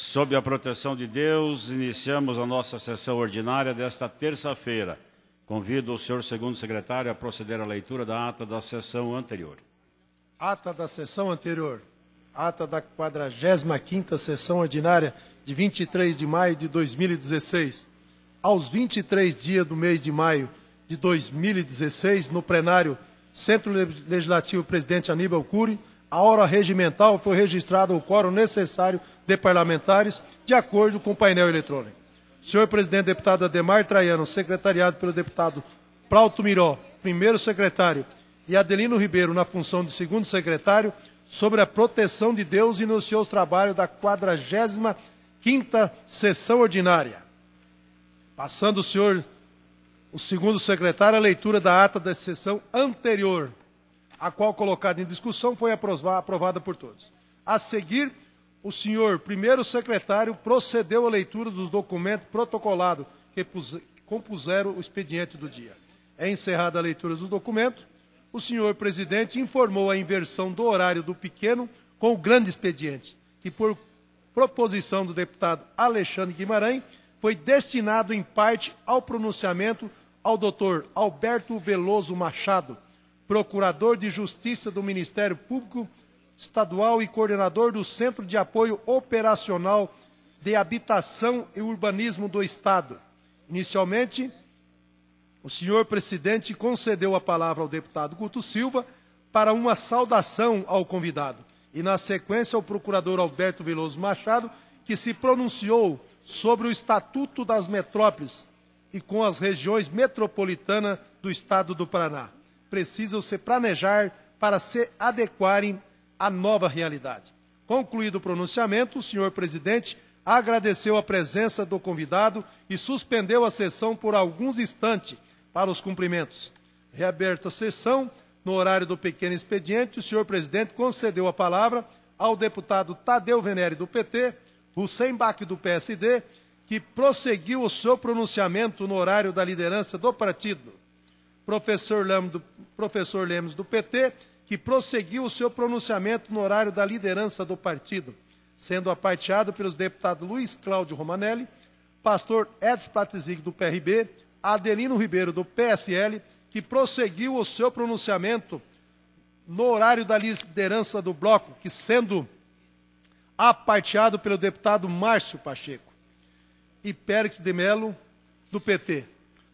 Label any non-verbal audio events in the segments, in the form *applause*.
Sob a proteção de Deus, iniciamos a nossa sessão ordinária desta terça-feira. Convido o senhor segundo secretário a proceder à leitura da ata da sessão anterior. Ata da sessão anterior. Ata da 45ª sessão ordinária de 23 de maio de 2016. Aos 23 dias do mês de maio de 2016, no plenário Centro Legislativo Presidente Aníbal Cury, a hora regimental foi registrado o quórum necessário de parlamentares, de acordo com o painel eletrônico. Senhor presidente, deputado Ademar Traiano, secretariado pelo deputado Plauto Miró, primeiro secretário, e Adelino Ribeiro, na função de segundo secretário, sobre a proteção de Deus, iniciou os trabalhos da 45ª Sessão Ordinária. Passando o senhor, o segundo secretário, a leitura da ata da sessão anterior a qual colocada em discussão foi aprovada por todos. A seguir, o senhor primeiro secretário procedeu à leitura dos documentos protocolados que compuseram o expediente do dia. É encerrada a leitura dos documentos. O senhor presidente informou a inversão do horário do pequeno com o grande expediente, que por proposição do deputado Alexandre Guimarães foi destinado em parte ao pronunciamento ao doutor Alberto Veloso Machado, procurador de justiça do Ministério Público Estadual e coordenador do Centro de Apoio Operacional de Habitação e Urbanismo do Estado. Inicialmente, o senhor presidente concedeu a palavra ao deputado Guto Silva para uma saudação ao convidado. E, na sequência, ao procurador Alberto Veloso Machado, que se pronunciou sobre o Estatuto das Metrópoles e com as regiões metropolitanas do Estado do Paraná precisam se planejar para se adequarem à nova realidade. Concluído o pronunciamento, o senhor presidente agradeceu a presença do convidado e suspendeu a sessão por alguns instantes para os cumprimentos. Reaberta a sessão, no horário do pequeno expediente, o senhor presidente concedeu a palavra ao deputado Tadeu Venere do PT, Hussein Bach do PSD, que prosseguiu o seu pronunciamento no horário da liderança do partido professor Lemos, do, professor Lemos do PT, que prosseguiu o seu pronunciamento no horário da liderança do partido, sendo apateado pelos deputados Luiz Cláudio Romanelli, pastor Edson Platizic, do PRB, Adelino Ribeiro do PSL, que prosseguiu o seu pronunciamento no horário da liderança do bloco, que sendo apateado pelo deputado Márcio Pacheco e Périx de Melo do PT.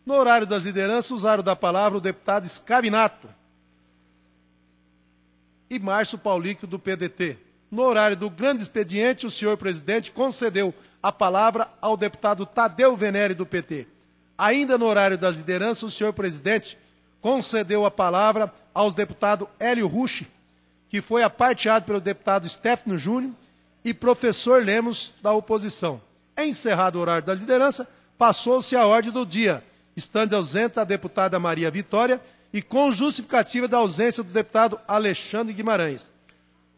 No horário das lideranças, usaram da palavra o deputado Escavinato e Márcio Paulico do PDT. No horário do grande expediente, o senhor presidente concedeu a palavra ao deputado Tadeu Venere do PT. Ainda no horário das lideranças, o senhor presidente concedeu a palavra aos deputados Hélio Rusch, que foi aparteado pelo deputado Stefano Júnior, e professor Lemos da oposição. Encerrado o horário da liderança, passou-se a ordem do dia. Estando ausente a deputada Maria Vitória e com justificativa da ausência do deputado Alexandre Guimarães.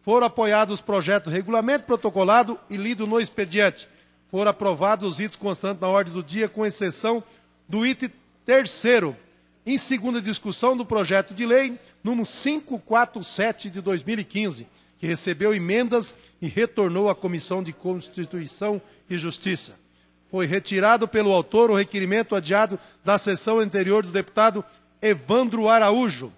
Foram apoiados os projetos regulamento protocolado e lido no expediente. Foram aprovados os itens constantes na ordem do dia, com exceção do item terceiro, em segunda discussão do projeto de lei número 547 de 2015, que recebeu emendas e retornou à Comissão de Constituição e Justiça foi retirado pelo autor o requerimento adiado da sessão anterior do deputado Evandro Araújo,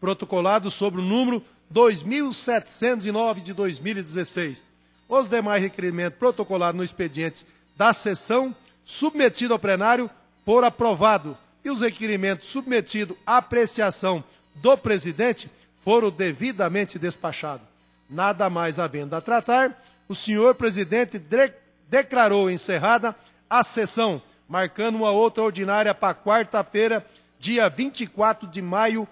protocolado sobre o número 2709 de 2016. Os demais requerimentos protocolados no expediente da sessão, submetido ao plenário, foram aprovados E os requerimentos submetidos à apreciação do presidente foram devidamente despachados. Nada mais havendo a tratar, o senhor presidente declarou encerrada a sessão, marcando uma outra ordinária para quarta-feira, dia 24 de maio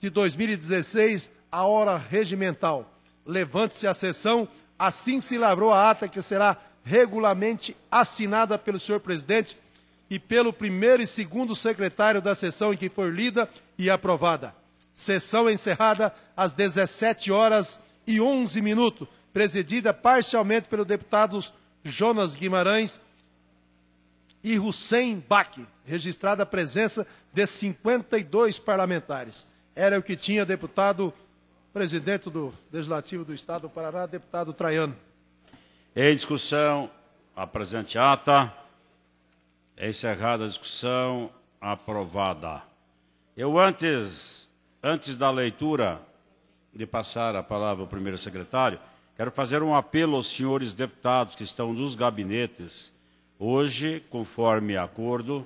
de 2016, a hora regimental. Levante-se a sessão, assim se lavrou a ata que será regularmente assinada pelo senhor presidente e pelo primeiro e segundo secretário da sessão em que for lida e aprovada. Sessão encerrada às 17 horas e 11 minutos, presidida parcialmente pelo deputado Jonas Guimarães e Hussein Baki, registrada a presença de 52 parlamentares. Era o que tinha deputado presidente do Legislativo do Estado do Paraná, deputado Traiano. Em discussão, a presente ata. É encerrada a discussão, aprovada. Eu antes, antes da leitura, de passar a palavra ao primeiro secretário, quero fazer um apelo aos senhores deputados que estão nos gabinetes Hoje, conforme acordo,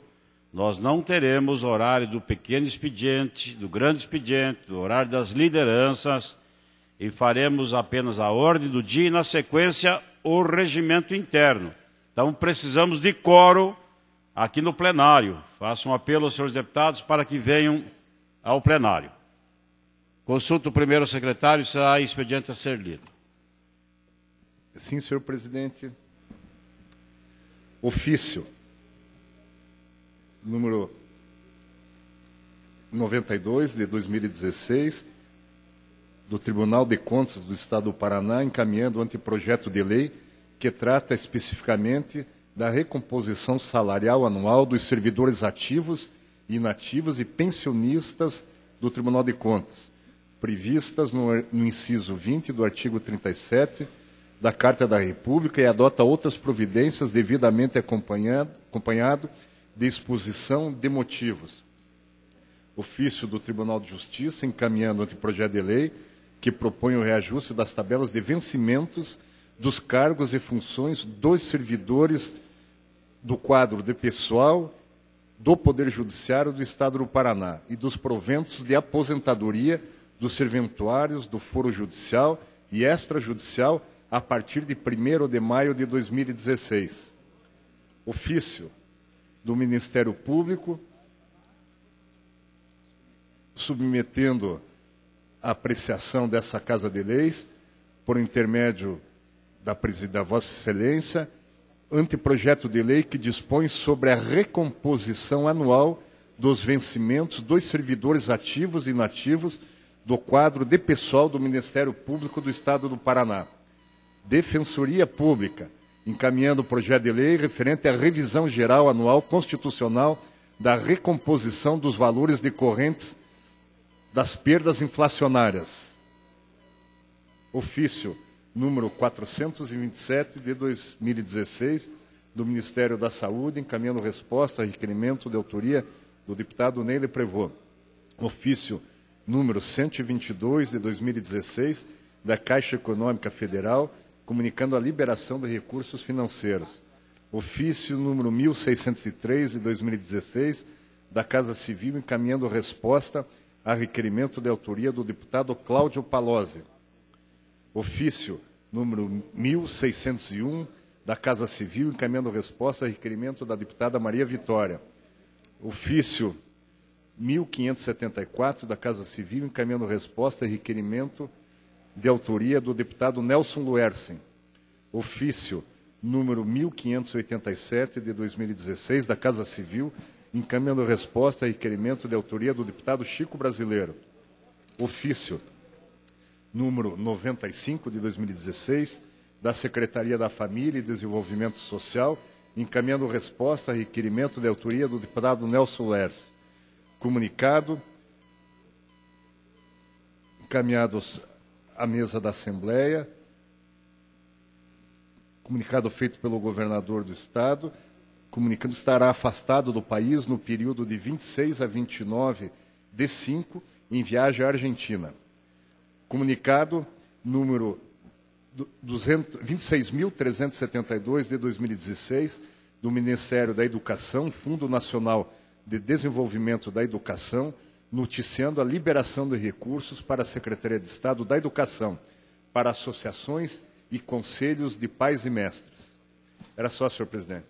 nós não teremos horário do pequeno expediente, do grande expediente, do horário das lideranças, e faremos apenas a ordem do dia e, na sequência, o regimento interno. Então, precisamos de coro aqui no plenário. Faço um apelo aos senhores deputados para que venham ao plenário. Consulto o primeiro secretário se há expediente a ser lido. Sim, senhor presidente ofício, número 92 de 2016, do Tribunal de Contas do Estado do Paraná, encaminhando o anteprojeto de lei que trata especificamente da recomposição salarial anual dos servidores ativos, inativos e pensionistas do Tribunal de Contas, previstas no, no inciso 20 do artigo 37 da Carta da República e adota outras providências devidamente acompanhado, acompanhado de exposição de motivos. Ofício do Tribunal de Justiça encaminhando anteprojeto de lei que propõe o reajuste das tabelas de vencimentos dos cargos e funções dos servidores do quadro de pessoal do Poder Judiciário do Estado do Paraná e dos proventos de aposentadoria dos serventuários do Foro Judicial e Extrajudicial a partir de 1 de maio de 2016. Ofício do Ministério Público, submetendo a apreciação dessa Casa de Leis, por intermédio da, da Vossa Excelência, anteprojeto de lei que dispõe sobre a recomposição anual dos vencimentos dos servidores ativos e inativos do quadro de pessoal do Ministério Público do Estado do Paraná. Defensoria Pública, encaminhando o projeto de lei referente à revisão geral anual constitucional da recomposição dos valores decorrentes das perdas inflacionárias. Ofício número 427 de 2016 do Ministério da Saúde, encaminhando resposta a requerimento de autoria do deputado Neide Prevô. Ofício número 122 de 2016 da Caixa Econômica Federal, comunicando a liberação de recursos financeiros. Ofício número 1603 de 2016 da Casa Civil encaminhando resposta a requerimento de autoria do deputado Cláudio Palozzi. Ofício número 1601 da Casa Civil encaminhando resposta a requerimento da deputada Maria Vitória. Ofício 1574 da Casa Civil encaminhando resposta a requerimento de autoria do deputado Nelson Luersen. Ofício número 1587 de 2016 da Casa Civil, encaminhando resposta a requerimento de autoria do deputado Chico Brasileiro. Ofício número 95 de 2016 da Secretaria da Família e Desenvolvimento Social, encaminhando resposta a requerimento de autoria do deputado Nelson Luersen. Comunicado encaminhados à mesa da Assembleia, comunicado feito pelo governador do Estado, comunicando estará afastado do país no período de 26 a 29 de 5, em viagem à Argentina. Comunicado número 26.372 de 2016, do Ministério da Educação, Fundo Nacional de Desenvolvimento da Educação, noticiando a liberação de recursos para a Secretaria de Estado da Educação, para associações e conselhos de pais e mestres. Era só, senhor presidente.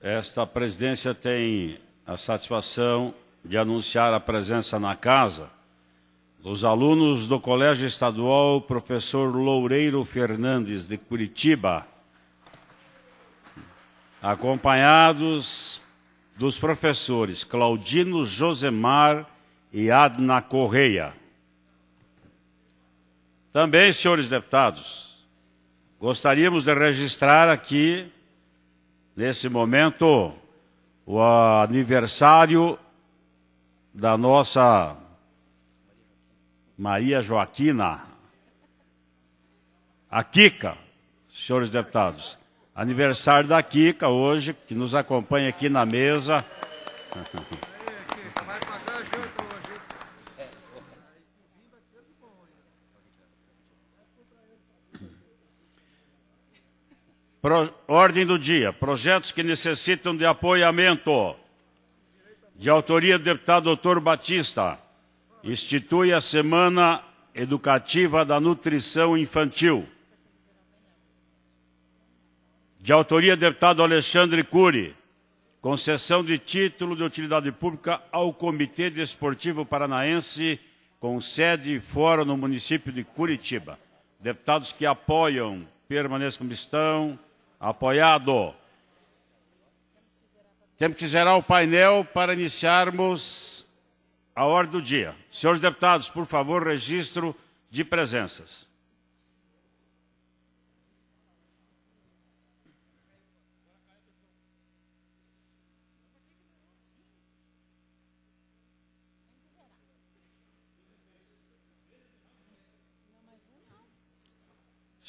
Esta presidência tem a satisfação de anunciar a presença na casa dos alunos do Colégio Estadual Professor Loureiro Fernandes de Curitiba acompanhados dos professores Claudino Josemar e Adna Correia. Também, senhores deputados, gostaríamos de registrar aqui, nesse momento, o aniversário da nossa Maria Joaquina, a Kika, senhores deputados. Aniversário da Kika hoje, que nos acompanha aqui na mesa. Pro, ordem do dia: projetos que necessitam de apoiamento. De autoria do deputado doutor Batista, institui a Semana Educativa da Nutrição Infantil de autoria do deputado Alexandre Cury, concessão de título de utilidade pública ao Comitê Desportivo Paranaense, com sede e fora no município de Curitiba. Deputados que apoiam, permaneçam como estão. Apoiado. Temos que zerar o painel para iniciarmos a ordem do dia. Senhores deputados, por favor, registro de presenças.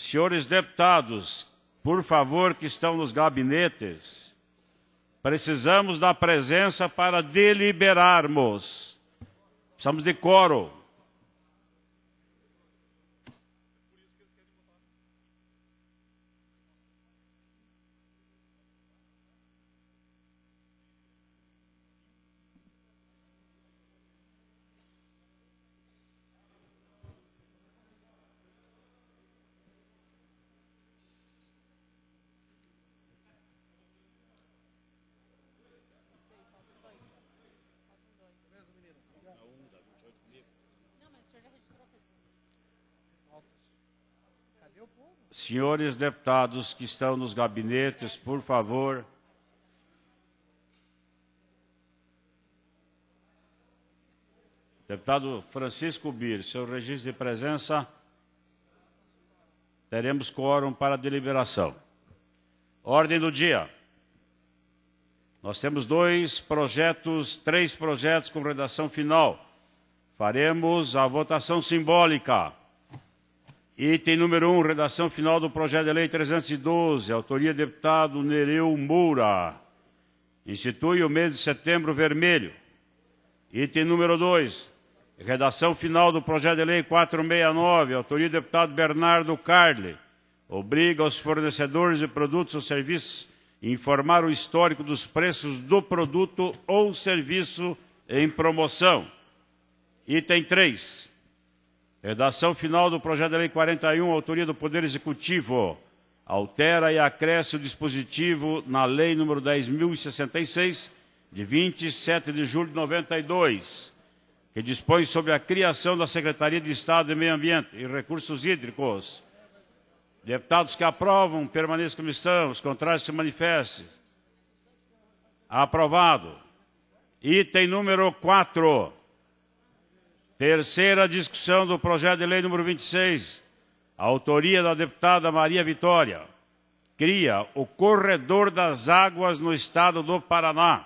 Senhores deputados, por favor, que estão nos gabinetes, precisamos da presença para deliberarmos. Precisamos de coro. Senhores deputados que estão nos gabinetes, por favor. Deputado Francisco Bir, seu registro de presença. Teremos quórum para a deliberação. Ordem do dia. Nós temos dois projetos, três projetos com redação final. Faremos a votação simbólica. Item número 1, um, redação final do projeto de lei 312, autoria do deputado Nereu Moura. Institui o mês de setembro vermelho. Item número 2, redação final do projeto de lei 469, autoria do deputado Bernardo Carli. Obriga os fornecedores de produtos ou serviços a informar o histórico dos preços do produto ou serviço em promoção. Item 3, Redação final do projeto de lei 41, autoria do Poder Executivo. Altera e acresce o dispositivo na lei número 10066 de 27 de julho de 92, que dispõe sobre a criação da Secretaria de Estado de Meio Ambiente e Recursos Hídricos. Deputados que aprovam, permaneçam como estão. Os contrários se manifestem. Aprovado. Item número 4. Terceira discussão do projeto de lei número 26, autoria da deputada Maria Vitória, cria o corredor das águas no estado do Paraná.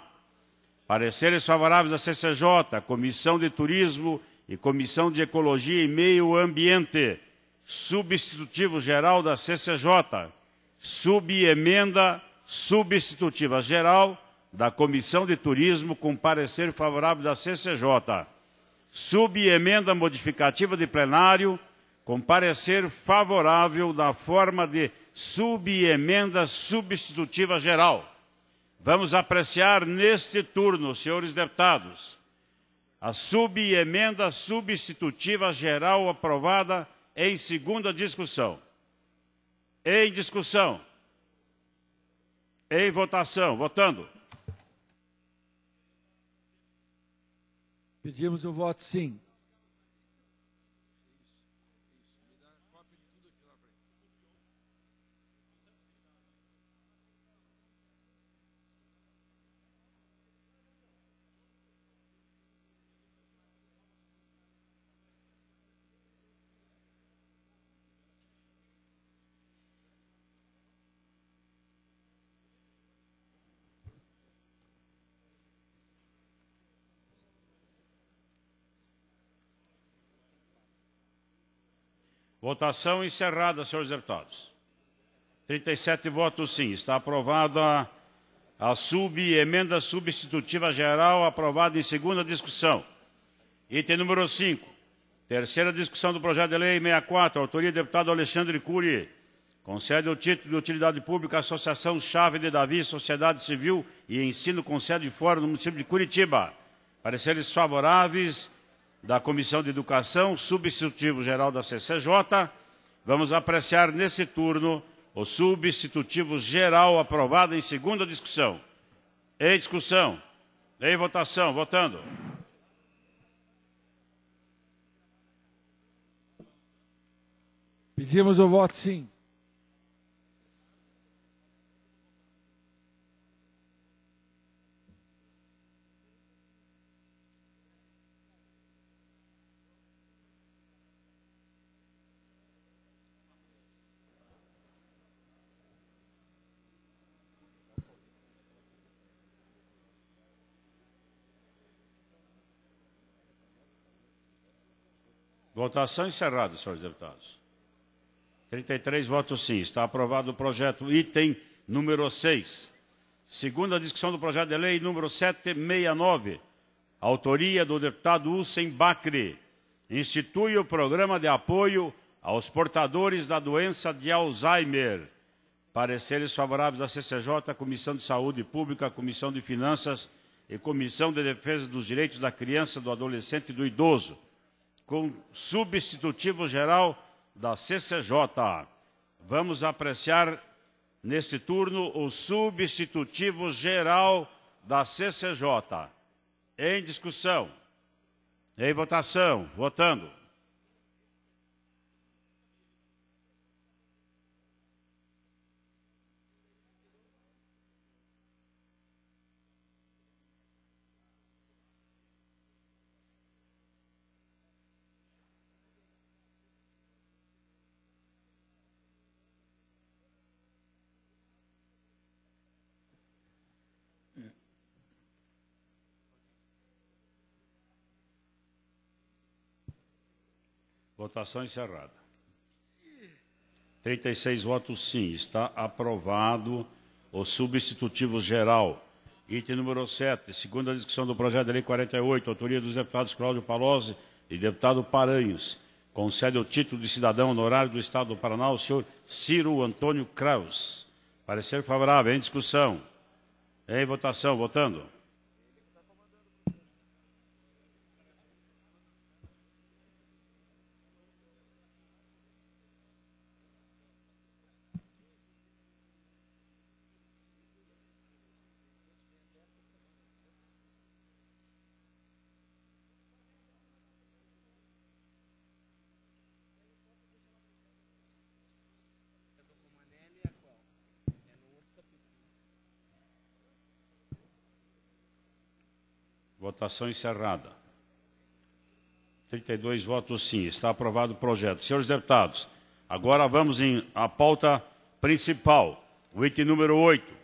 Pareceres favoráveis da CCJ, Comissão de Turismo e Comissão de Ecologia e Meio Ambiente, substitutivo geral da CCJ, subemenda substitutiva geral da Comissão de Turismo com parecer favorável da CCJ subemenda modificativa de plenário, com parecer favorável na forma de subemenda substitutiva geral. Vamos apreciar neste turno, senhores deputados, a subemenda substitutiva geral aprovada em segunda discussão. Em discussão. Em votação. Votando. Pedimos o voto sim. Votação encerrada, senhores deputados. 37 votos sim. Está aprovada a subemenda substitutiva geral aprovada em segunda discussão. Item número 5. Terceira discussão do projeto de lei 64, autoria do deputado Alexandre Cury. Concede o título de utilidade pública à Associação Chave de Davi, Sociedade Civil e Ensino com sede fora no município de Curitiba. Pareceres favoráveis da Comissão de Educação, substitutivo geral da CCJ, vamos apreciar nesse turno o substitutivo geral aprovado em segunda discussão. Em discussão. Em votação. Votando. Pedimos o voto sim. Votação encerrada, senhores deputados. 33 votos sim. Está aprovado o projeto item número 6. Segunda discussão do projeto de lei número 769, autoria do deputado Hussein Bacri, institui o programa de apoio aos portadores da doença de Alzheimer. Pareceres favoráveis da CCJ, Comissão de Saúde Pública, Comissão de Finanças e Comissão de Defesa dos Direitos da Criança, do Adolescente e do Idoso com substitutivo geral da CCJ. Vamos apreciar nesse turno o substitutivo geral da CCJ. Em discussão. Em votação. Votando. Votação encerrada. 36 votos sim. Está aprovado o substitutivo geral. Item número 7, segunda discussão do projeto de lei 48, autoria dos deputados Cláudio Palozzi e deputado Paranhos. Concede o título de cidadão honorário do Estado do Paraná ao senhor Ciro Antônio Kraus. Parecer favorável. Em discussão. Em votação. Votando. Votação encerrada. 32 votos sim. Está aprovado o projeto. Senhores deputados, agora vamos em, à pauta principal, o item número 8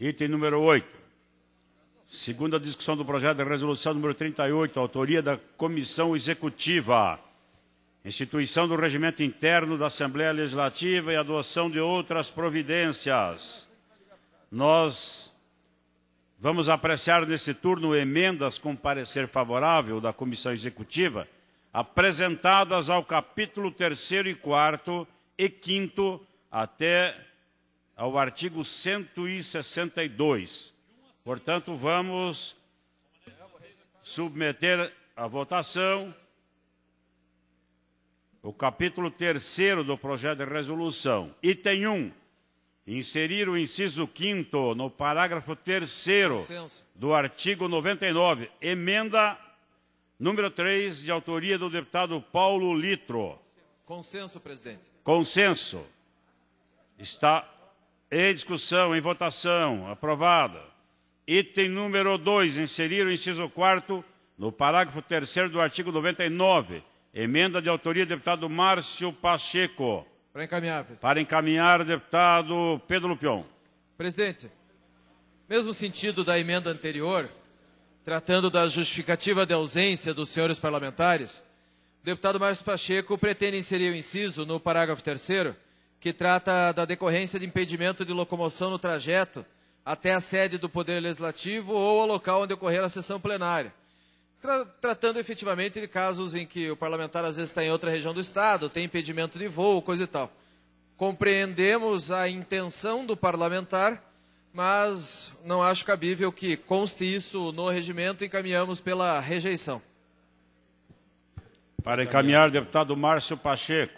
Item número 8. Segunda discussão do projeto de resolução número 38, autoria da Comissão Executiva. Instituição do regimento interno da Assembleia Legislativa e adoção de outras providências. Nós vamos apreciar nesse turno emendas com parecer favorável da Comissão Executiva, apresentadas ao capítulo 3 e 4 e 5 até ao artigo 162. Portanto, vamos submeter à votação o capítulo 3 do projeto de resolução. Item 1. Inserir o inciso 5 no parágrafo 3 do artigo 99, emenda número 3, de autoria do deputado Paulo Litro. Consenso, presidente. Consenso. Está em discussão, em votação, aprovada. Item número 2, inserir o inciso 4 no parágrafo 3 do artigo 99, emenda de autoria do deputado Márcio Pacheco. Para encaminhar, presidente. Para encaminhar, deputado Pedro Lupion. Presidente, mesmo sentido da emenda anterior, tratando da justificativa de ausência dos senhores parlamentares, o deputado Márcio Pacheco pretende inserir o inciso no parágrafo 3 que trata da decorrência de impedimento de locomoção no trajeto até a sede do Poder Legislativo ou ao local onde ocorrer a sessão plenária. Tra tratando efetivamente de casos em que o parlamentar às vezes está em outra região do Estado, tem impedimento de voo, coisa e tal. Compreendemos a intenção do parlamentar, mas não acho cabível que conste isso no regimento e encaminhamos pela rejeição. Para encaminhar, deputado Márcio Pacheco.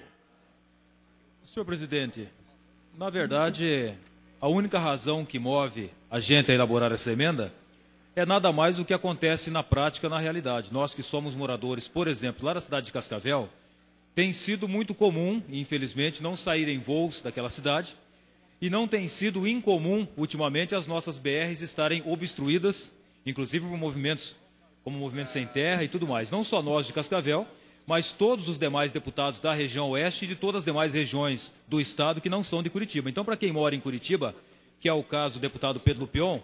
Senhor presidente, na verdade, a única razão que move a gente a elaborar essa emenda é nada mais do que acontece na prática, na realidade. Nós que somos moradores, por exemplo, lá da cidade de Cascavel, tem sido muito comum, infelizmente, não saírem voos daquela cidade e não tem sido incomum, ultimamente, as nossas BRs estarem obstruídas, inclusive por movimentos como o Movimento Sem Terra e tudo mais. Não só nós de Cascavel, mas todos os demais deputados da região oeste e de todas as demais regiões do estado que não são de Curitiba. Então, para quem mora em Curitiba, que é o caso do deputado Pedro Lupion,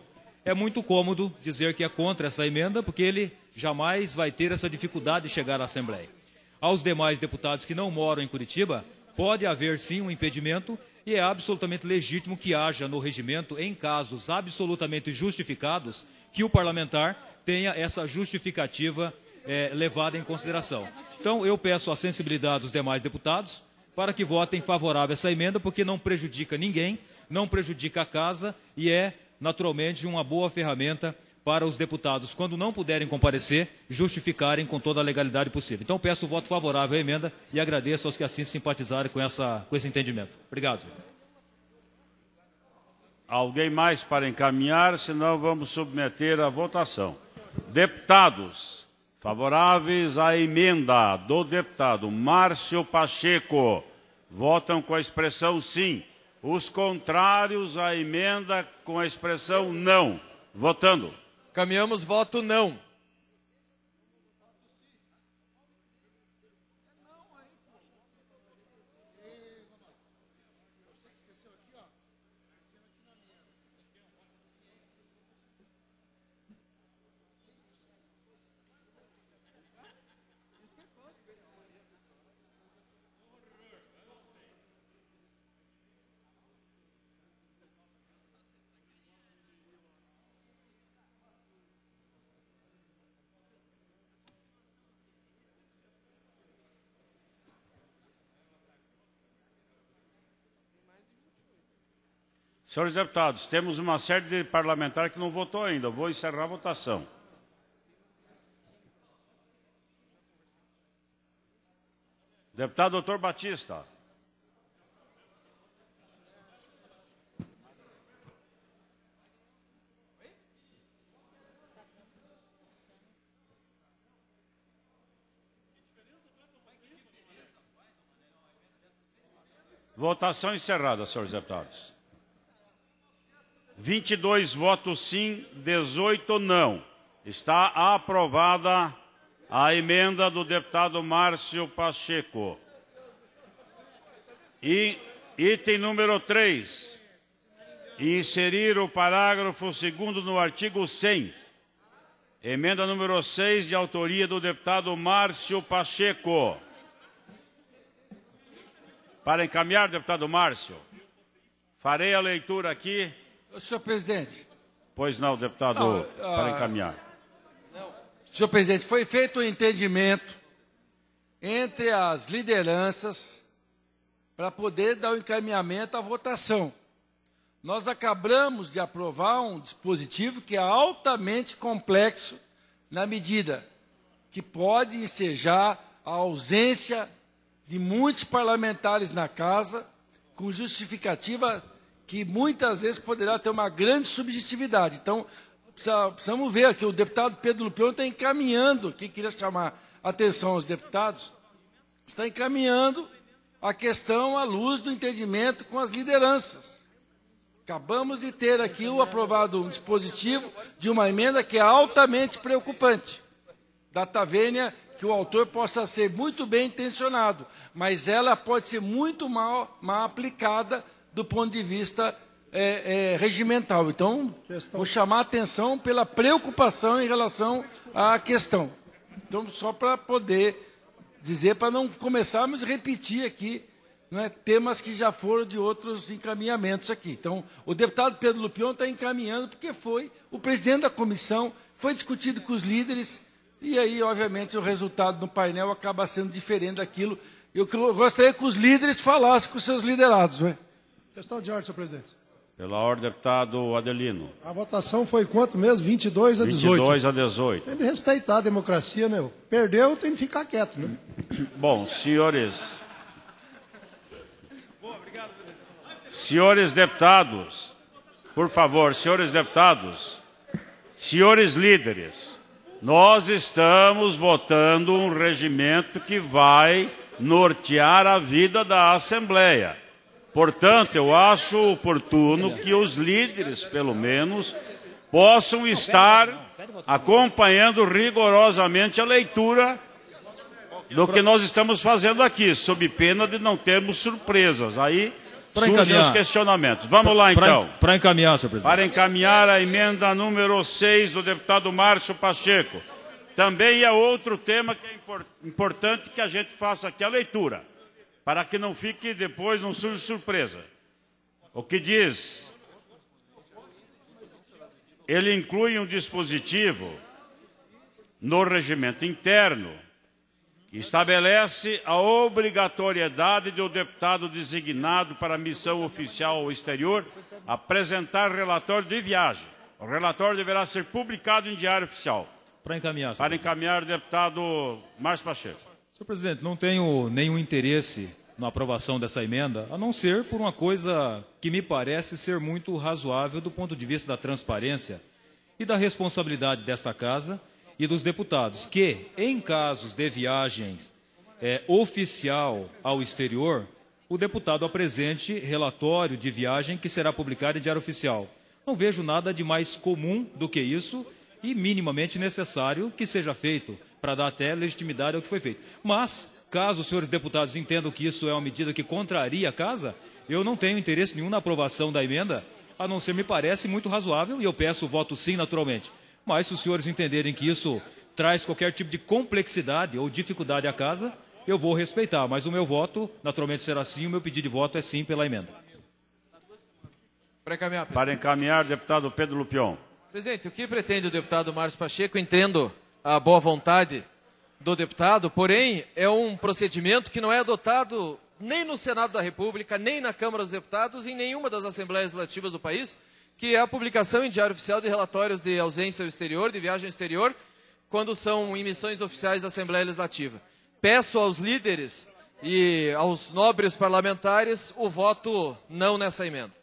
é muito cômodo dizer que é contra essa emenda, porque ele jamais vai ter essa dificuldade de chegar à Assembleia. Aos demais deputados que não moram em Curitiba, pode haver sim um impedimento e é absolutamente legítimo que haja no regimento, em casos absolutamente justificados, que o parlamentar tenha essa justificativa é, levada em consideração. Então, eu peço a sensibilidade dos demais deputados para que votem favorável a essa emenda, porque não prejudica ninguém, não prejudica a casa e é, naturalmente, uma boa ferramenta para os deputados, quando não puderem comparecer, justificarem com toda a legalidade possível. Então, peço o voto favorável à emenda e agradeço aos que assim simpatizarem com, essa, com esse entendimento. Obrigado. Alguém mais para encaminhar? Senão, vamos submeter à votação. Deputados favoráveis à emenda do deputado Márcio Pacheco, votam com a expressão sim. Os contrários à emenda com a expressão não. Votando. Caminhamos voto não. Senhores deputados, temos uma série de parlamentares que não votou ainda. vou encerrar a votação. Deputado doutor Batista. Votação encerrada, senhores deputados. 22 votos sim, 18 não. Está aprovada a emenda do deputado Márcio Pacheco. E item número 3. Inserir o parágrafo 2 no artigo 100. Emenda número 6, de autoria do deputado Márcio Pacheco. Para encaminhar, deputado Márcio, farei a leitura aqui Senhor presidente. Pois não, deputado, não, para ah, encaminhar. Não. Senhor presidente, foi feito um entendimento entre as lideranças para poder dar o encaminhamento à votação. Nós acabamos de aprovar um dispositivo que é altamente complexo na medida que pode ensejar a ausência de muitos parlamentares na casa com justificativa que muitas vezes poderá ter uma grande subjetividade. Então, precisamos ver aqui, o deputado Pedro Lupion está encaminhando, que queria chamar a atenção aos deputados, está encaminhando a questão à luz do entendimento com as lideranças. Acabamos de ter aqui o aprovado um dispositivo de uma emenda que é altamente preocupante. Data vênia que o autor possa ser muito bem intencionado, mas ela pode ser muito mal, mal aplicada do ponto de vista é, é, regimental. Então, questão. vou chamar a atenção pela preocupação em relação à questão. Então, só para poder dizer, para não começarmos a repetir aqui né, temas que já foram de outros encaminhamentos aqui. Então, o deputado Pedro Lupion está encaminhando porque foi o presidente da comissão, foi discutido com os líderes, e aí, obviamente, o resultado no painel acaba sendo diferente daquilo. Eu gostaria que os líderes falassem com seus liderados, não Questão de ordem, senhor presidente. Pela ordem, deputado tá Adelino. A votação foi quanto mesmo? 22 a 18. 22 a 18. Tem de respeitar a democracia, meu. Né? Perdeu, tem de ficar quieto, né? *coughs* Bom, senhores. Senhores deputados, por favor, senhores deputados, senhores líderes, nós estamos votando um regimento que vai nortear a vida da Assembleia. Portanto, eu acho oportuno que os líderes, pelo menos, possam estar acompanhando rigorosamente a leitura do que nós estamos fazendo aqui, sob pena de não termos surpresas. Aí surgem os questionamentos. Vamos lá, então. Para encaminhar, senhor presidente. Para encaminhar a emenda número 6 do deputado Márcio Pacheco. Também é outro tema que é importante que a gente faça aqui a leitura para que não fique depois, não surja surpresa. O que diz? Ele inclui um dispositivo no regimento interno que estabelece a obrigatoriedade de o deputado designado para missão oficial ao exterior apresentar relatório de viagem. O relatório deverá ser publicado em diário oficial. Para encaminhar. Para encaminhar o deputado Márcio Pacheco. Senhor presidente, não tenho nenhum interesse na aprovação dessa emenda, a não ser por uma coisa que me parece ser muito razoável do ponto de vista da transparência e da responsabilidade desta casa e dos deputados, que, em casos de viagens é, oficial ao exterior, o deputado apresente relatório de viagem que será publicado em Diário Oficial. Não vejo nada de mais comum do que isso e minimamente necessário que seja feito para dar até legitimidade ao que foi feito. Mas, caso os senhores deputados entendam que isso é uma medida que contraria a casa, eu não tenho interesse nenhum na aprovação da emenda, a não ser me parece muito razoável e eu peço o voto sim naturalmente. Mas se os senhores entenderem que isso traz qualquer tipo de complexidade ou dificuldade à casa, eu vou respeitar, mas o meu voto naturalmente será sim, o meu pedido de voto é sim pela emenda. Para encaminhar, Para encaminhar deputado Pedro Lupion. Presidente, o que pretende o deputado Márcio Pacheco? Entendo a boa vontade do deputado, porém, é um procedimento que não é adotado nem no Senado da República, nem na Câmara dos Deputados, em nenhuma das assembleias legislativas do país, que é a publicação em Diário Oficial de relatórios de ausência ao exterior, de viagem ao exterior, quando são em missões oficiais da Assembleia Legislativa. Peço aos líderes e aos nobres parlamentares o voto não nessa emenda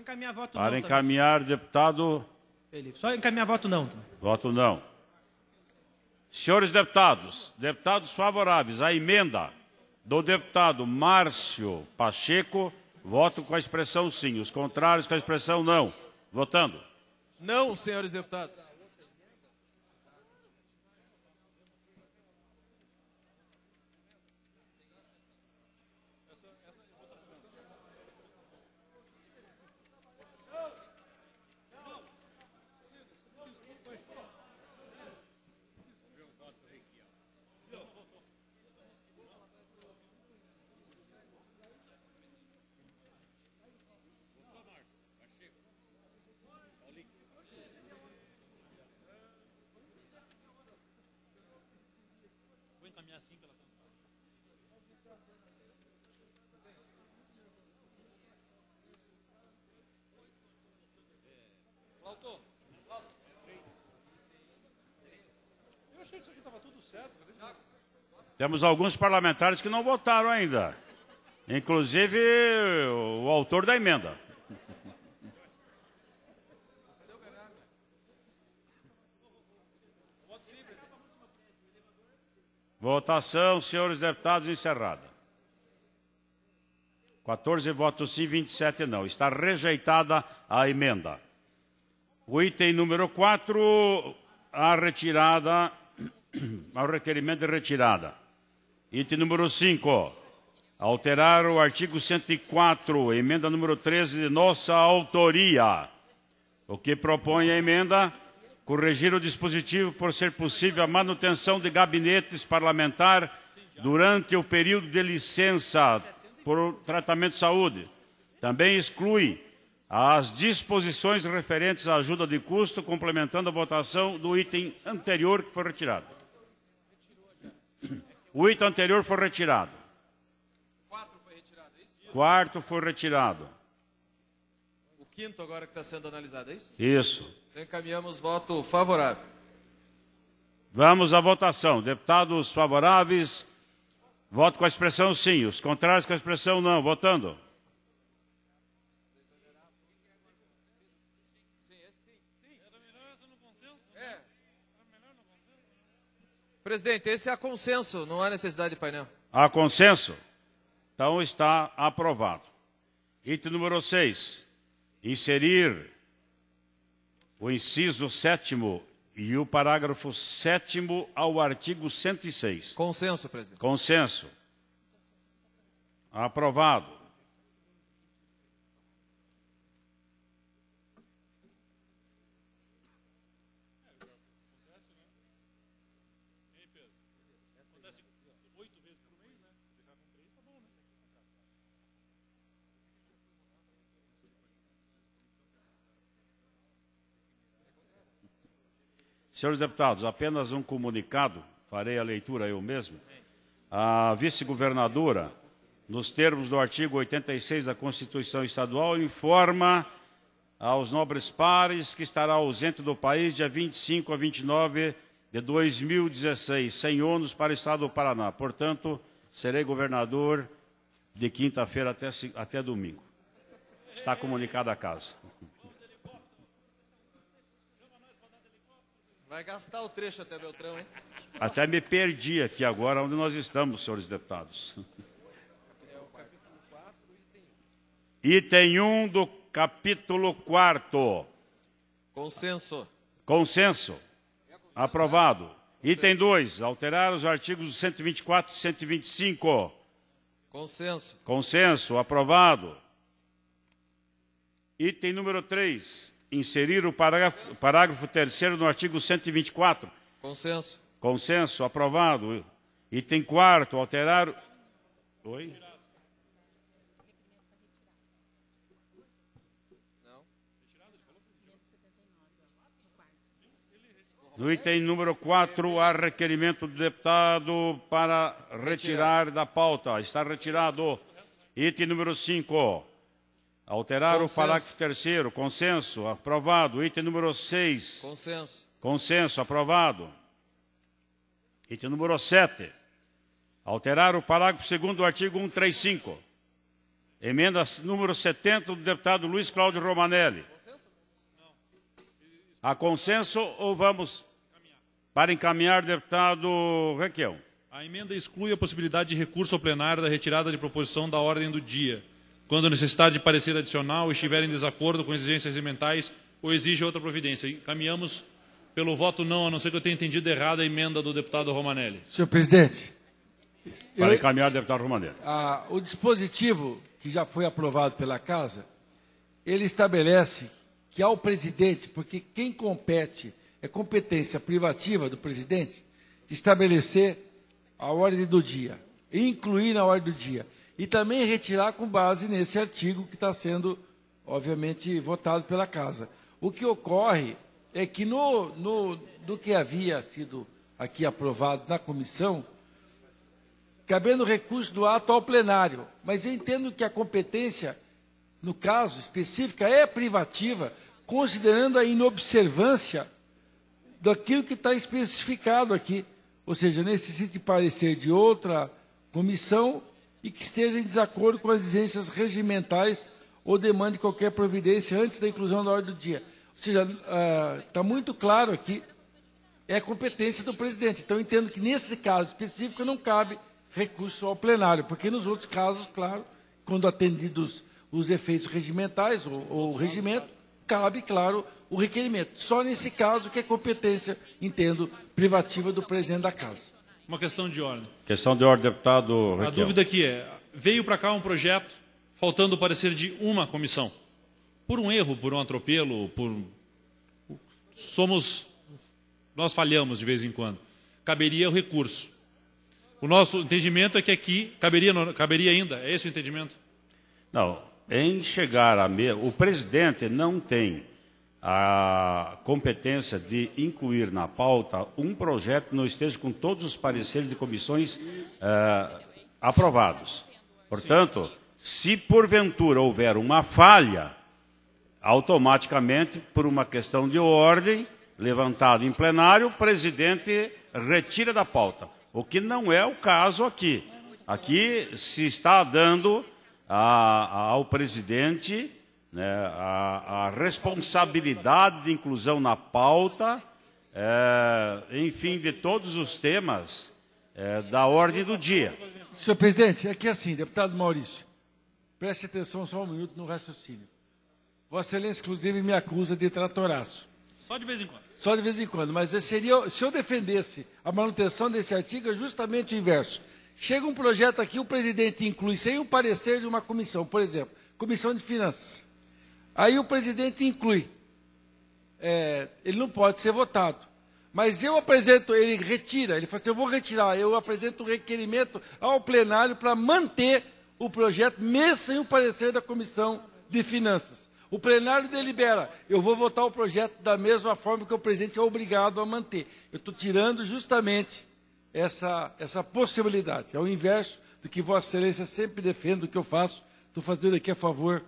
encaminhar voto Para não, encaminhar, também. deputado. Felipe, só encaminhar voto não. Também. Voto não. Senhores deputados, deputados favoráveis à emenda do deputado Márcio Pacheco, voto com a expressão sim. Os contrários com a expressão não. Votando. Não, senhores deputados. caminhar assim pela é, Eu achei que isso aqui estava tudo certo. Temos alguns parlamentares que não votaram ainda. Inclusive o autor da emenda. Votação, senhores deputados, encerrada. 14 votos sim, 27 não. Está rejeitada a emenda. O item número 4, a retirada, *clears throat* ao requerimento de retirada. Item número 5, alterar o artigo 104, emenda número 13 de nossa autoria. O que propõe a emenda? corrigir o dispositivo por ser possível a manutenção de gabinetes parlamentar durante o período de licença por tratamento de saúde. Também exclui as disposições referentes à ajuda de custo, complementando a votação do item anterior que foi retirado. O item anterior foi retirado. Quatro foi retirado, é isso? Quarto foi retirado. O quinto agora que está sendo analisado, é isso? Isso. Encaminhamos voto favorável. Vamos à votação. Deputados favoráveis, voto com a expressão sim. Os contrários com a expressão não. Votando. Presidente, esse é a consenso, não há necessidade de painel. Há consenso? Então está aprovado. Item número 6. Inserir o inciso 7 e o parágrafo 7 ao artigo 106. Consenso, presidente. Consenso. Aprovado. Senhores deputados, apenas um comunicado, farei a leitura eu mesmo. A vice-governadora, nos termos do artigo 86 da Constituição Estadual, informa aos nobres pares que estará ausente do país dia 25 a 29 de 2016, sem ônus para o Estado do Paraná. Portanto, serei governador de quinta-feira até, até domingo. Está comunicada a casa. Vai gastar o trecho até Beltrão, hein? Até me perdi aqui agora onde nós estamos, senhores deputados. É o capítulo 4, item 1. Item 1 do capítulo 4. Consenso. Consenso. É aprovado. Item 2. Alterar os artigos 124 e 125. Consenso. Consenso. Aprovado. Item número 3 inserir o parágrafo, parágrafo terceiro no artigo 124. Consenso. Consenso, aprovado. Item quarto, alterar. Oi? No item número 4, há requerimento do deputado para retirar da pauta. Está retirado. Item número 5. Alterar Consenso. o parágrafo terceiro. Consenso. Aprovado. Item número 6. Consenso. Consenso. Aprovado. Item número 7. Alterar o parágrafo segundo do artigo 135. Emenda número 70 do deputado Luiz Cláudio Romanelli. A consenso ou vamos para encaminhar, deputado Requião? A emenda exclui a possibilidade de recurso ao plenário da retirada de proposição da ordem do dia quando a necessidade de parecer adicional estiver em desacordo com exigências elementais ou exige outra providência. Caminhamos pelo voto não, a não ser que eu tenha entendido errado a emenda do deputado Romanelli. Senhor presidente. Para encaminhar encaminhar, deputado Romanelli. Ah, o dispositivo que já foi aprovado pela Casa, ele estabelece que ao presidente, porque quem compete é competência privativa do presidente, estabelecer a ordem do dia, incluir na ordem do dia e também retirar com base nesse artigo que está sendo, obviamente, votado pela Casa. O que ocorre é que no, no, do que havia sido aqui aprovado na comissão, cabendo recurso do ato ao plenário, mas eu entendo que a competência, no caso específica, é privativa, considerando a inobservância daquilo que está especificado aqui. Ou seja, necessite parecer de outra comissão e que esteja em desacordo com as exigências regimentais ou demande qualquer providência antes da inclusão da ordem do dia. Ou seja, está ah, uh, muito claro aqui, é competência do presidente. Então, entendo que nesse caso específico não cabe recurso ao plenário, porque nos outros casos, claro, quando atendidos os efeitos regimentais ou, ou o regimento, cabe, claro, o requerimento. Só nesse caso que é competência, entendo, privativa do presidente da casa. Uma questão de ordem. Questão de ordem, deputado Raquel. A dúvida aqui é, veio para cá um projeto faltando o parecer de uma comissão. Por um erro, por um atropelo, por... Somos... Nós falhamos de vez em quando. Caberia o recurso. O nosso entendimento é que aqui caberia, caberia ainda. É esse o entendimento? Não. Em chegar a... mesa. O presidente não tem a competência de incluir na pauta um projeto não esteja com todos os pareceres de comissões eh, aprovados. Portanto, se porventura houver uma falha, automaticamente, por uma questão de ordem, levantada em plenário, o presidente retira da pauta. O que não é o caso aqui. Aqui se está dando a, ao presidente né? A, a, responsabilidade de inclusão na pauta, é, enfim, de todos os temas é, da ordem do dia. Senhor presidente, é que assim, deputado Maurício, preste atenção só um minuto no raciocínio. Vossa Excelência, inclusive, me acusa de tratoraço. Só de vez em quando. Só de vez em quando. Mas seria, se eu defendesse a manutenção desse artigo, é justamente o inverso. Chega um projeto aqui, o presidente inclui sem o parecer de uma comissão, por exemplo, comissão de finanças. Aí o presidente inclui. É, ele não pode ser votado. Mas eu apresento, ele retira, ele fala assim, eu vou retirar, eu apresento um requerimento ao plenário para manter o projeto, mesmo sem o parecer da Comissão de Finanças. O plenário delibera, eu vou votar o projeto da mesma forma que o presidente é obrigado a manter. Eu estou tirando justamente essa, essa possibilidade. É o inverso do que Vossa Excelência sempre defende, do que eu faço, estou fazendo aqui a favor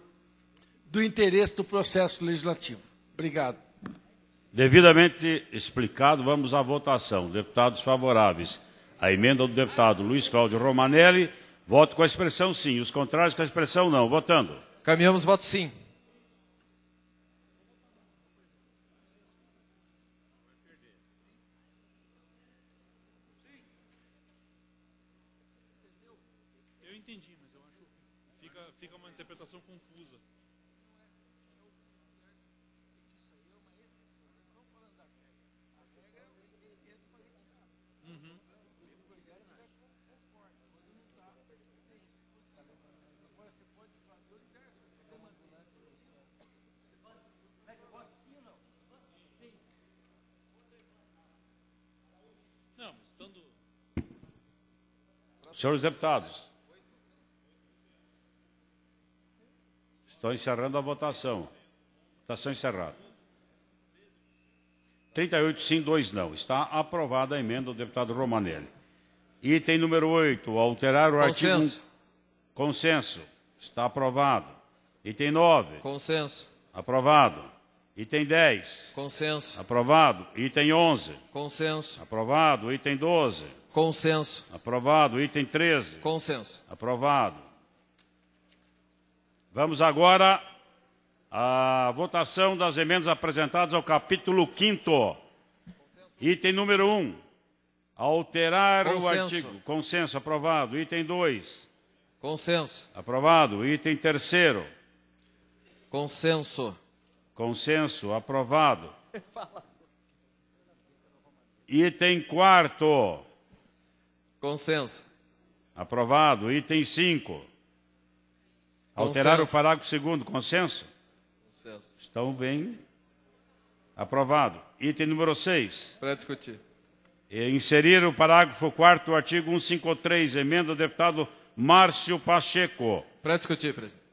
do interesse do processo legislativo. Obrigado. Devidamente explicado, vamos à votação. Deputados favoráveis à emenda do deputado Luiz Cláudio Romanelli, voto com a expressão sim. Os contrários com a expressão não. Votando. Caminhamos, voto sim. Não, estando... Senhores deputados, estou encerrando a votação. Votação encerrada. 38 sim, 2 não. Está aprovada a emenda do deputado Romanelli. Item número 8, alterar o Consenso. artigo... Consenso. Está aprovado. Item 9. Consenso. Aprovado. Item 10. Consenso. Aprovado. Item 11. Consenso. Aprovado. Item 12. Consenso. Aprovado. Item 13. Consenso. Aprovado. Vamos agora à votação das emendas apresentadas ao capítulo 5 Item número 1. alterar Consenso. o artigo. Consenso. Aprovado. Item 2. Consenso. Aprovado. Item 3 Consenso. Consenso, aprovado. Item quarto. Consenso. Aprovado. Item 5. Alterar o parágrafo segundo. Consenso? Consenso. Estão bem. Aprovado. Item número 6. Para discutir. É inserir o parágrafo 4 do artigo 153, emenda do deputado Márcio Pacheco. Para discutir, presidente.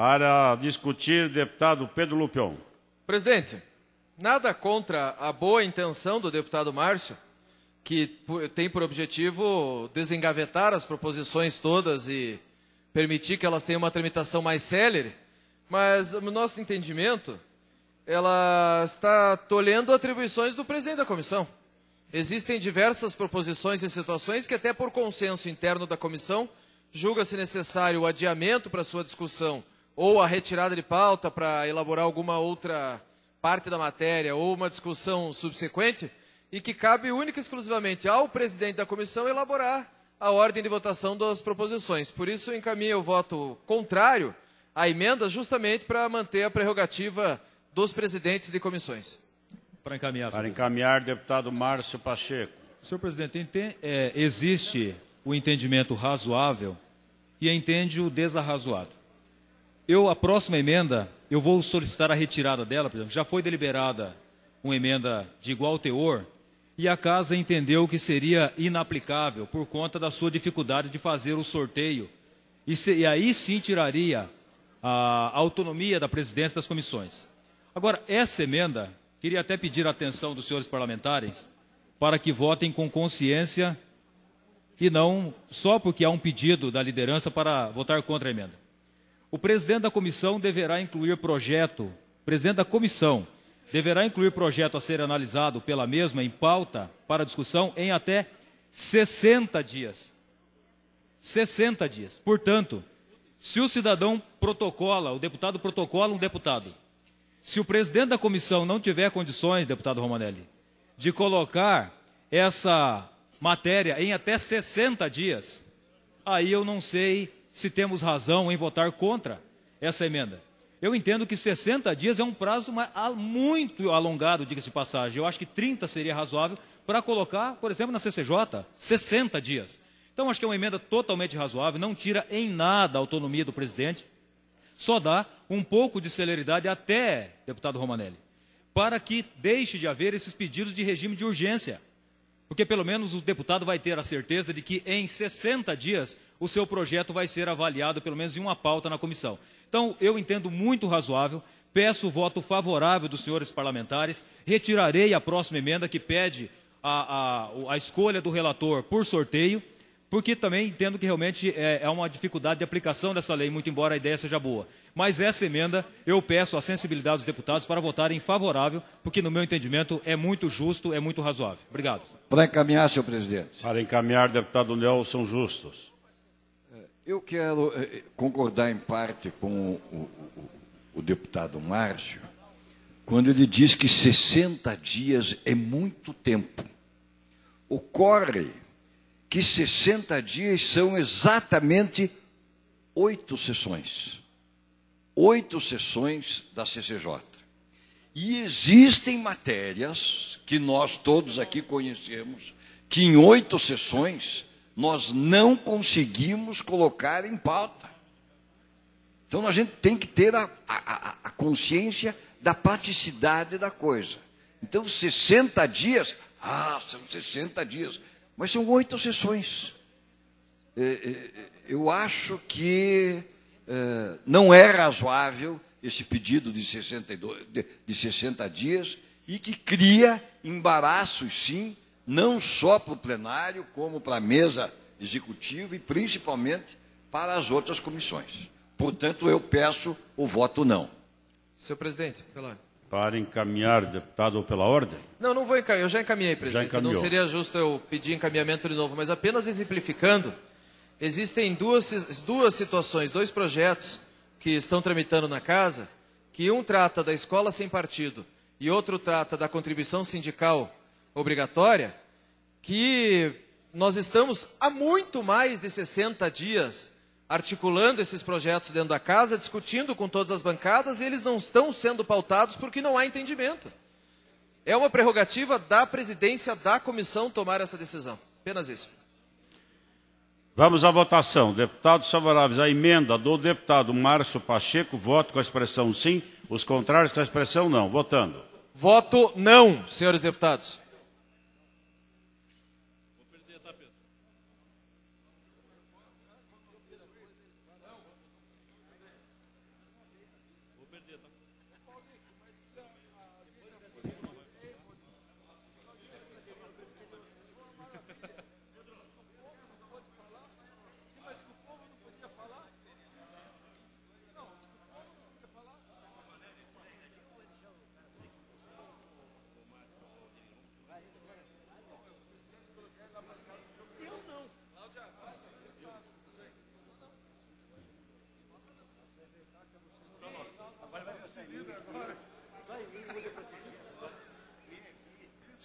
Para discutir, deputado Pedro Lupion. Presidente, nada contra a boa intenção do deputado Márcio, que tem por objetivo desengavetar as proposições todas e permitir que elas tenham uma tramitação mais célere, mas, no nosso entendimento, ela está tolhendo atribuições do presidente da comissão. Existem diversas proposições e situações que, até por consenso interno da comissão, julga-se necessário o adiamento para sua discussão ou a retirada de pauta para elaborar alguma outra parte da matéria ou uma discussão subsequente, e que cabe única e exclusivamente ao presidente da comissão elaborar a ordem de votação das proposições. Por isso, encaminho o voto contrário à emenda, justamente para manter a prerrogativa dos presidentes de comissões. Para encaminhar, para encaminhar deputado Márcio Pacheco. Senhor presidente, entende, é, existe o entendimento razoável e entende o desarrazoado. Eu, a próxima emenda, eu vou solicitar a retirada dela, por exemplo, já foi deliberada uma emenda de igual teor e a casa entendeu que seria inaplicável por conta da sua dificuldade de fazer o sorteio. E, se, e aí sim tiraria a, a autonomia da presidência das comissões. Agora, essa emenda, queria até pedir a atenção dos senhores parlamentares para que votem com consciência e não só porque há um pedido da liderança para votar contra a emenda. O presidente da comissão deverá incluir projeto, presidente da comissão deverá incluir projeto a ser analisado pela mesma em pauta para discussão em até 60 dias. 60 dias. Portanto, se o cidadão protocola, o deputado protocola um deputado, se o presidente da comissão não tiver condições, deputado Romanelli, de colocar essa matéria em até 60 dias, aí eu não sei se temos razão em votar contra essa emenda. Eu entendo que 60 dias é um prazo muito alongado, diga-se de passagem. Eu acho que 30 seria razoável para colocar, por exemplo, na CCJ, 60 dias. Então, acho que é uma emenda totalmente razoável, não tira em nada a autonomia do presidente, só dá um pouco de celeridade até, deputado Romanelli, para que deixe de haver esses pedidos de regime de urgência. Porque pelo menos o deputado vai ter a certeza de que em 60 dias o seu projeto vai ser avaliado, pelo menos em uma pauta na comissão. Então, eu entendo muito razoável, peço o voto favorável dos senhores parlamentares, retirarei a próxima emenda que pede a, a, a escolha do relator por sorteio porque também entendo que realmente é, é, uma dificuldade de aplicação dessa lei, muito embora a ideia seja boa. Mas essa emenda, eu peço a sensibilidade dos deputados para votarem favorável, porque, no meu entendimento, é muito justo, é muito razoável. Obrigado. Para encaminhar, senhor presidente. Para encaminhar, deputado Nelson Justos. É, eu quero é, concordar em parte com o, o, o deputado Márcio, quando ele diz que 60 dias é muito tempo. Ocorre que 60 dias são exatamente oito sessões. Oito sessões da CCJ. E existem matérias que nós todos aqui conhecemos, que em oito sessões nós não conseguimos colocar em pauta. Então a gente tem que ter a, a, a consciência da praticidade da coisa. Então, 60 dias, ah, são 60 dias. Mas são oito sessões. É, é, é, eu acho que não é razoável esse pedido de 62, de 60 dias e que cria embaraços, sim, não só para o plenário, como para a mesa executiva e principalmente para as outras comissões. Portanto, eu peço o voto não. Senhor presidente, pela para encaminhar, deputado, pela ordem? Não, não vou encaminhar, eu já encaminhei, presidente. Já não seria justo eu pedir encaminhamento de novo, mas apenas exemplificando, existem duas, duas situações, dois projetos que estão tramitando na casa, que um trata da escola sem partido e outro trata da contribuição sindical obrigatória, que nós estamos há muito mais de 60 dias articulando esses projetos dentro da casa, discutindo com todas as bancadas, e eles não estão sendo pautados porque não há entendimento. É uma prerrogativa da presidência da comissão tomar essa decisão. Apenas isso. Vamos à votação. Deputados favoráveis à emenda do deputado Márcio Pacheco, voto com a expressão sim, os contrários com a expressão não. Votando. Voto não, senhores deputados.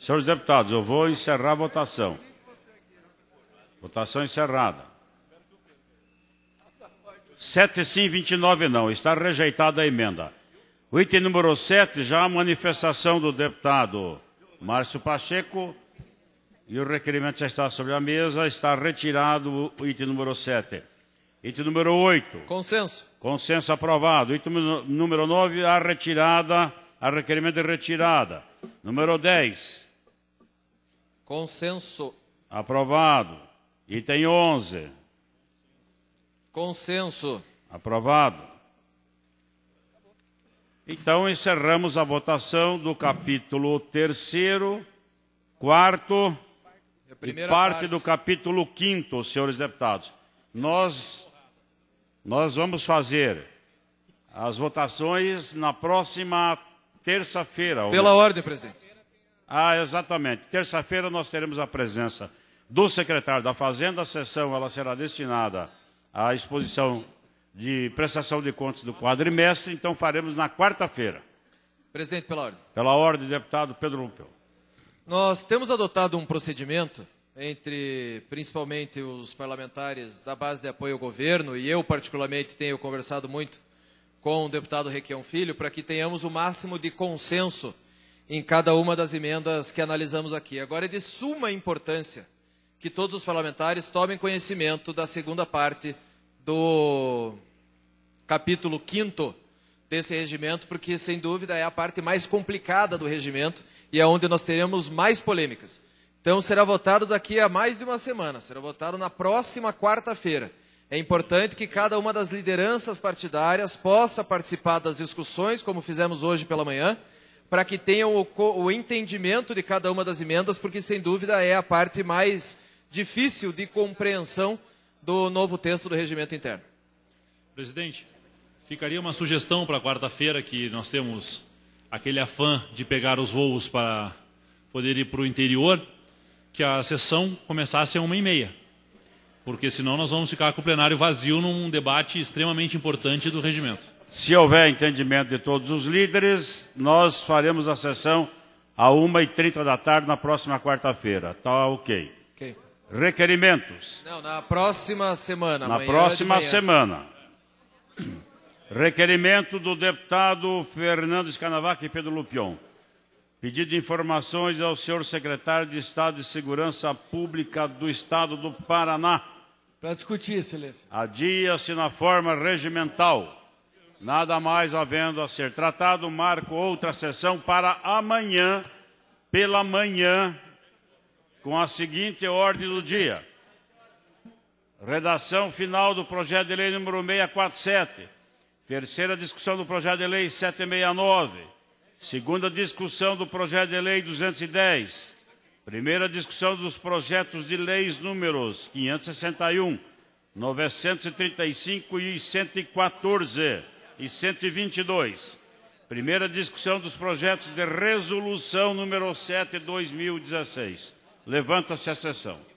Senhores deputados, eu vou encerrar a votação. Votação encerrada. 7 sim, 29 não. Está rejeitada a emenda. O item número 7, já a manifestação do deputado Márcio Pacheco. E o requerimento já está sobre a mesa. Está retirado o item número 7. Item número 8. Consenso. Consenso aprovado. Item número 9, a retirada, a requerimento de retirada. Número 10, Consenso. Aprovado. Item 11. Consenso. Aprovado. Então encerramos a votação do capítulo 3 quarto e parte, parte, do capítulo 5 senhores deputados. Nós, nós vamos fazer as votações na próxima terça-feira. Pela ordem, presidente. Ah, exatamente. Terça-feira nós teremos a presença do secretário da Fazenda. A sessão ela será destinada à exposição de prestação de contas do quadrimestre, então faremos na quarta-feira. Presidente, pela ordem. Pela ordem, deputado Pedro Lumpel. Nós temos adotado um procedimento entre principalmente os parlamentares da base de apoio ao governo e eu particularmente tenho conversado muito com o deputado Requião Filho para que tenhamos o máximo de consenso em cada uma das emendas que analisamos aqui. Agora é de suma importância que todos os parlamentares tomem conhecimento da segunda parte do capítulo 5 desse regimento, porque sem dúvida é a parte mais complicada do regimento e é onde nós teremos mais polêmicas. Então será votado daqui a mais de uma semana, será votado na próxima quarta-feira. É importante que cada uma das lideranças partidárias possa participar das discussões, como fizemos hoje pela manhã, para que tenham o, o entendimento de cada uma das emendas, porque sem dúvida é a parte mais difícil de compreensão do novo texto do regimento interno. Presidente, ficaria uma sugestão para quarta-feira que nós temos aquele afã de pegar os voos para poder ir para o interior, que a sessão começasse às uma e meia, porque senão nós vamos ficar com o plenário vazio num debate extremamente importante do regimento. Se houver entendimento de todos os líderes, nós faremos a sessão a 1h30 da tarde na próxima quarta-feira. Tá ok. Requerimentos. Não, na próxima semana. Na próxima semana. Requerimento do deputado Fernando Escanavaca e Pedro Lupion. Pedido de informações ao senhor secretário de Estado de Segurança Pública do Estado do Paraná. Para discutir, excelência. Adia-se na forma regimental Nada mais havendo a ser tratado, marco outra sessão para amanhã, pela manhã, com a seguinte ordem do dia. Redação final do projeto de lei número 647. Terceira discussão do projeto de lei 769. Segunda discussão do projeto de lei 210. Primeira discussão dos projetos de leis números 561, 935 e 114 e 122. Primeira discussão dos projetos de resolução número 7, 2016. Levanta-se a sessão.